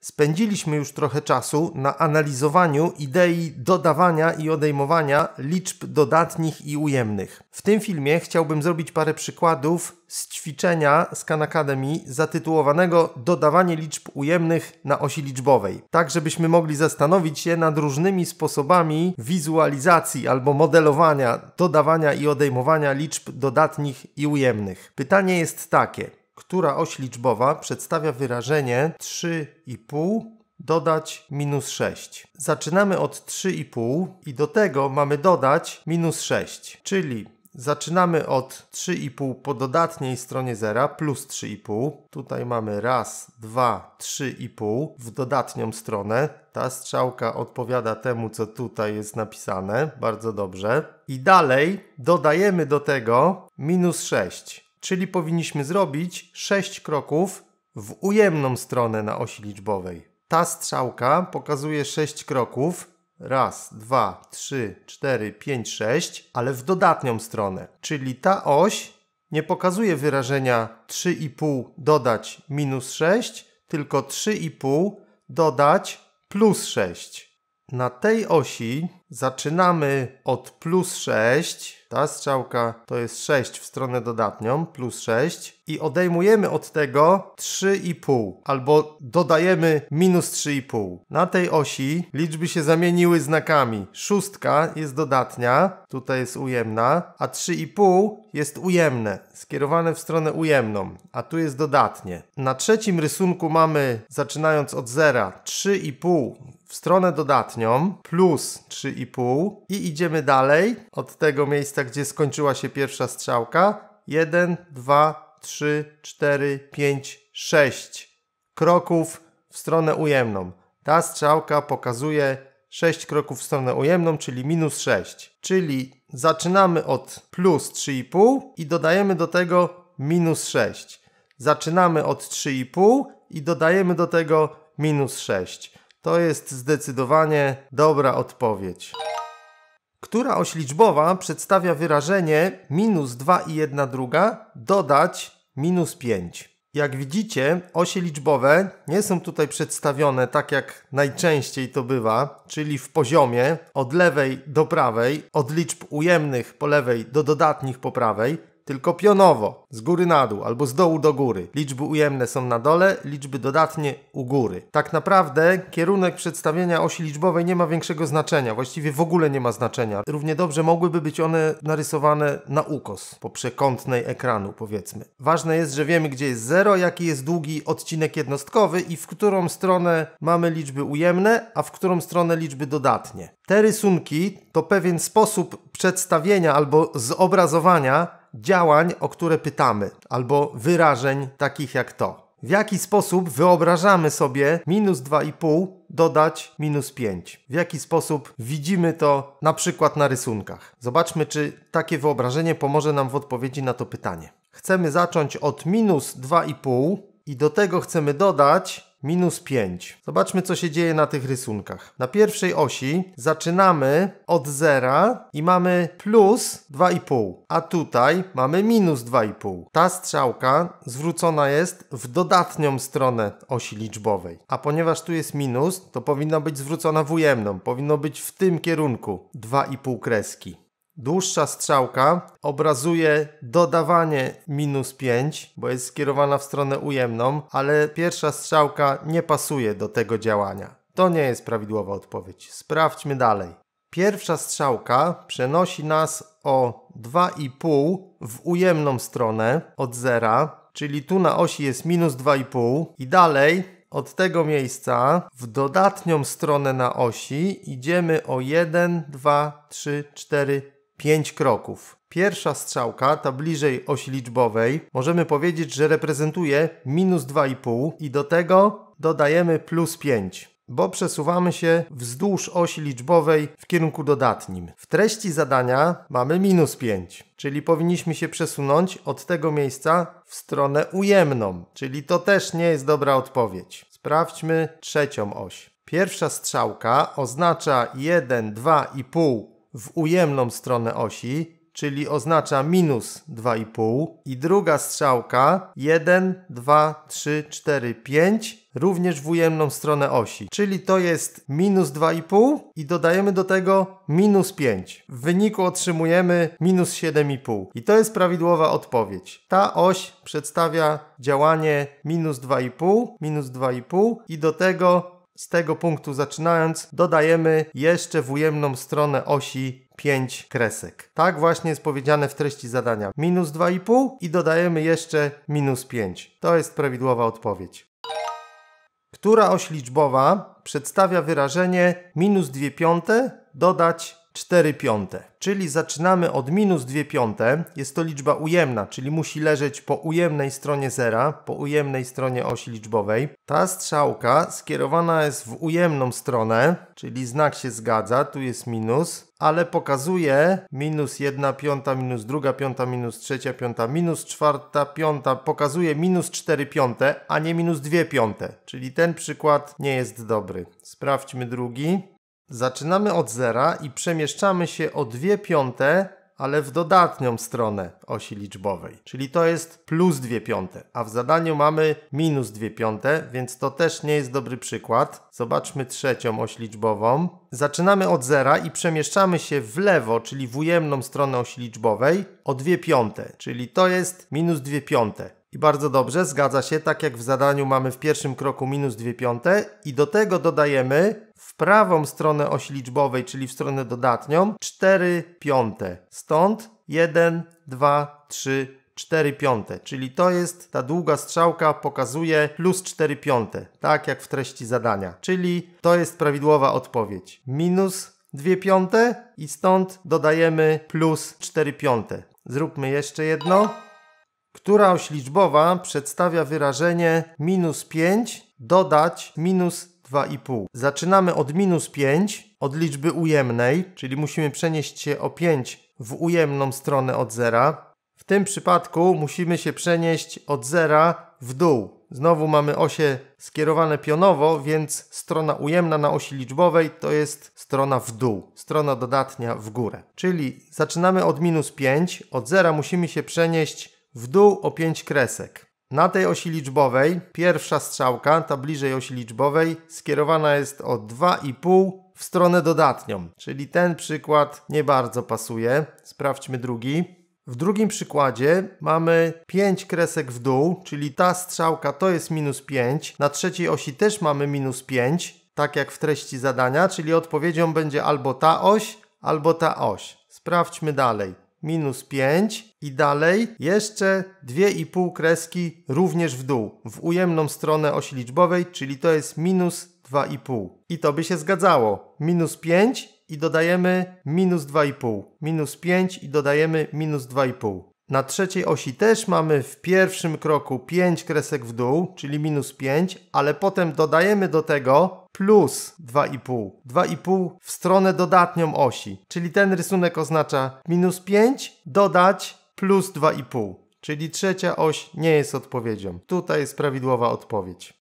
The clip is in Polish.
Spędziliśmy już trochę czasu na analizowaniu idei dodawania i odejmowania liczb dodatnich i ujemnych. W tym filmie chciałbym zrobić parę przykładów z ćwiczenia z Khan Academy zatytułowanego Dodawanie liczb ujemnych na osi liczbowej, tak żebyśmy mogli zastanowić się nad różnymi sposobami wizualizacji albo modelowania dodawania i odejmowania liczb dodatnich i ujemnych. Pytanie jest takie: która oś liczbowa przedstawia wyrażenie 3,5 dodać minus 6. Zaczynamy od 3,5 i do tego mamy dodać minus 6, czyli Zaczynamy od 3,5 po dodatniej stronie zera plus 3,5. Tutaj mamy raz, dwa, 3,5 w dodatnią stronę. Ta strzałka odpowiada temu, co tutaj jest napisane. Bardzo dobrze. I dalej dodajemy do tego minus 6 czyli powinniśmy zrobić 6 kroków w ujemną stronę na osi liczbowej. Ta strzałka pokazuje 6 kroków. Raz, dwa, trzy, cztery, pięć, sześć, ale w dodatnią stronę. Czyli ta oś nie pokazuje wyrażenia 3,5 dodać minus 6, tylko 3,5 dodać plus 6. Na tej osi zaczynamy od plus 6, ta strzałka to jest 6 w stronę dodatnią, plus 6 i odejmujemy od tego 3,5 albo dodajemy minus 3,5. Na tej osi liczby się zamieniły znakami. Szóstka jest dodatnia, tutaj jest ujemna, a 3,5 jest ujemne, skierowane w stronę ujemną, a tu jest dodatnie. Na trzecim rysunku mamy, zaczynając od zera, 3,5 w stronę dodatnią, plus 3,5 i idziemy dalej od tego miejsca, gdzie skończyła się pierwsza strzałka. 1, 2, 3, 4, 5, 6 kroków w stronę ujemną. Ta strzałka pokazuje 6 kroków w stronę ujemną, czyli minus 6. Czyli zaczynamy od plus 3,5 i dodajemy do tego minus 6. Zaczynamy od 3,5 i dodajemy do tego minus 6. To jest zdecydowanie dobra odpowiedź. Która oś liczbowa przedstawia wyrażenie minus 2 i 1 druga dodać minus 5. Jak widzicie, osie liczbowe nie są tutaj przedstawione tak jak najczęściej to bywa, czyli w poziomie od lewej do prawej, od liczb ujemnych po lewej do dodatnich po prawej, tylko pionowo, z góry na dół albo z dołu do góry. Liczby ujemne są na dole, liczby dodatnie u góry. Tak naprawdę kierunek przedstawienia osi liczbowej nie ma większego znaczenia, właściwie w ogóle nie ma znaczenia. Równie dobrze mogłyby być one narysowane na ukos, po przekątnej ekranu powiedzmy. Ważne jest, że wiemy gdzie jest 0, jaki jest długi odcinek jednostkowy i w którą stronę mamy liczby ujemne, a w którą stronę liczby dodatnie. Te rysunki to pewien sposób przedstawienia albo zobrazowania działań, o które pytamy, albo wyrażeń takich jak to. W jaki sposób wyobrażamy sobie minus 2,5 dodać minus 5? W jaki sposób widzimy to na przykład na rysunkach? Zobaczmy, czy takie wyobrażenie pomoże nam w odpowiedzi na to pytanie. Chcemy zacząć od minus 2,5 i do tego chcemy dodać minus 5. Zobaczmy, co się dzieje na tych rysunkach. Na pierwszej osi zaczynamy od zera i mamy plus 2,5, a tutaj mamy minus 2,5. Ta strzałka zwrócona jest w dodatnią stronę osi liczbowej, a ponieważ tu jest minus, to powinna być zwrócona w ujemną, powinno być w tym kierunku 2,5 kreski dłuższa strzałka obrazuje dodawanie minus 5, bo jest skierowana w stronę ujemną, ale pierwsza strzałka nie pasuje do tego działania. To nie jest prawidłowa odpowiedź. Sprawdźmy dalej. Pierwsza strzałka przenosi nas o 2,5 w ujemną stronę od zera, czyli tu na osi jest minus 2,5 i dalej od tego miejsca w dodatnią stronę na osi idziemy o 1, 2, 3, 4, 5 kroków. Pierwsza strzałka, ta bliżej osi liczbowej, możemy powiedzieć, że reprezentuje minus 2,5 i do tego dodajemy plus 5 bo przesuwamy się wzdłuż osi liczbowej w kierunku dodatnim. W treści zadania mamy minus 5, czyli powinniśmy się przesunąć od tego miejsca w stronę ujemną, czyli to też nie jest dobra odpowiedź. Sprawdźmy trzecią oś. Pierwsza strzałka oznacza 1, 2,5 w ujemną stronę osi, czyli oznacza minus 2,5 i druga strzałka 1, 2, 3, 4, 5 również w ujemną stronę osi, czyli to jest minus 2,5 i dodajemy do tego minus 5. W wyniku otrzymujemy minus 7,5 i to jest prawidłowa odpowiedź. Ta oś przedstawia działanie minus 2,5, minus 2,5 i do tego z tego punktu zaczynając dodajemy jeszcze w ujemną stronę osi 5 kresek. Tak właśnie jest powiedziane w treści zadania. Minus 2,5 i dodajemy jeszcze minus 5. To jest prawidłowa odpowiedź. Która oś liczbowa przedstawia wyrażenie minus 2 piąte dodać 4 piąte, czyli zaczynamy od minus 2 piąte, jest to liczba ujemna, czyli musi leżeć po ujemnej stronie zera, po ujemnej stronie osi liczbowej. Ta strzałka skierowana jest w ujemną stronę, czyli znak się zgadza, tu jest minus, ale pokazuje minus 1 piąta, minus 2 piąta, minus 3 piąta, minus 4 piąta, pokazuje minus 4 piąte, a nie minus 2 piąte, czyli ten przykład nie jest dobry. Sprawdźmy drugi. Zaczynamy od zera i przemieszczamy się o dwie piąte, ale w dodatnią stronę osi liczbowej. Czyli to jest plus dwie piąte, a w zadaniu mamy minus dwie piąte, więc to też nie jest dobry przykład. Zobaczmy trzecią oś liczbową. Zaczynamy od zera i przemieszczamy się w lewo, czyli w ujemną stronę osi liczbowej o dwie piąte, czyli to jest minus dwie piąte. I bardzo dobrze, zgadza się, tak jak w zadaniu mamy w pierwszym kroku minus 2 piąte i do tego dodajemy w prawą stronę osi liczbowej, czyli w stronę dodatnią, 4 piąte. Stąd 1, 2, 3, 4 piąte, czyli to jest ta długa strzałka pokazuje plus 4 piąte, tak jak w treści zadania. Czyli to jest prawidłowa odpowiedź. Minus 2 piąte i stąd dodajemy plus 4 piąte. Zróbmy jeszcze jedno która oś liczbowa przedstawia wyrażenie minus 5 dodać minus 2,5. Zaczynamy od minus 5, od liczby ujemnej, czyli musimy przenieść się o 5 w ujemną stronę od zera. W tym przypadku musimy się przenieść od zera w dół. Znowu mamy osie skierowane pionowo, więc strona ujemna na osi liczbowej to jest strona w dół, strona dodatnia w górę. Czyli zaczynamy od minus 5, od zera musimy się przenieść w dół o 5 kresek. Na tej osi liczbowej pierwsza strzałka, ta bliżej osi liczbowej, skierowana jest o 2,5 w stronę dodatnią, czyli ten przykład nie bardzo pasuje. Sprawdźmy drugi. W drugim przykładzie mamy 5 kresek w dół, czyli ta strzałka to jest minus 5. Na trzeciej osi też mamy minus 5, tak jak w treści zadania, czyli odpowiedzią będzie albo ta oś, albo ta oś. Sprawdźmy dalej minus 5 i dalej jeszcze 2,5 kreski również w dół, w ujemną stronę osi liczbowej, czyli to jest minus 2,5. I to by się zgadzało. Minus 5 i dodajemy minus 2,5. Minus 5 i dodajemy minus 2,5. Na trzeciej osi też mamy w pierwszym kroku 5 kresek w dół, czyli minus 5, ale potem dodajemy do tego plus 2,5. 2,5 w stronę dodatnią osi, czyli ten rysunek oznacza minus 5, dodać plus 2,5. Czyli trzecia oś nie jest odpowiedzią. Tutaj jest prawidłowa odpowiedź.